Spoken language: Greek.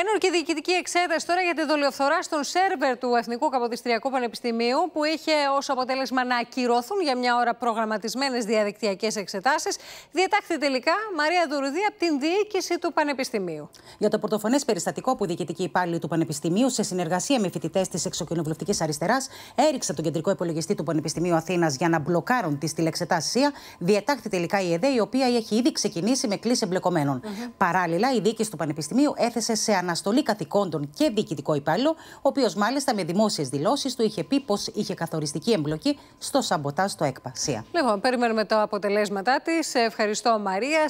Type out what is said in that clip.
Ένορκη διοικητική εξέταση τώρα για τη δολιοφθορά στον σερβερ του Εθνικού Καποδιστριακού Πανεπιστημίου, που είχε ως αποτέλεσμα να ακυρωθούν για μια ώρα προγραμματισμένες διαδικτυακές εξετάσεις, διετάχθη τελικά Μαρία Δουρουδή από την διοίκηση του Πανεπιστημίου. Για το πορτοφανέ περιστατικό που η διοικητική του Πανεπιστημίου, σε συνεργασία με φοιτητές της Εξοκοινοβουλευτικής Αριστεράς, έριξε τον κεντρικό υπολογιστή του Πανεπιστημίου Αθήνας για να μπλοκάρουν τη τηλεξετάσια, διετάχθη τελικά η ΕΔΕ, η οποία έχει ήδη ξεκινήσει με κλίση εμπλεκομένων. Mm -hmm. Παράλληλα, η διοίκηση του Πανεπιστημίου έθεσε σε αναστολή καθηκόντων και διοικητικό υπάλληλο, ο οποίος μάλιστα με δημόσιες δηλώσεις του είχε πει πως είχε καθοριστική εμπλοκή στο σαμποτάζ στο ΕΚΠΑ. Λοιπόν, περιμένουμε τα αποτελέσματά της. Ευχαριστώ, Μαρία.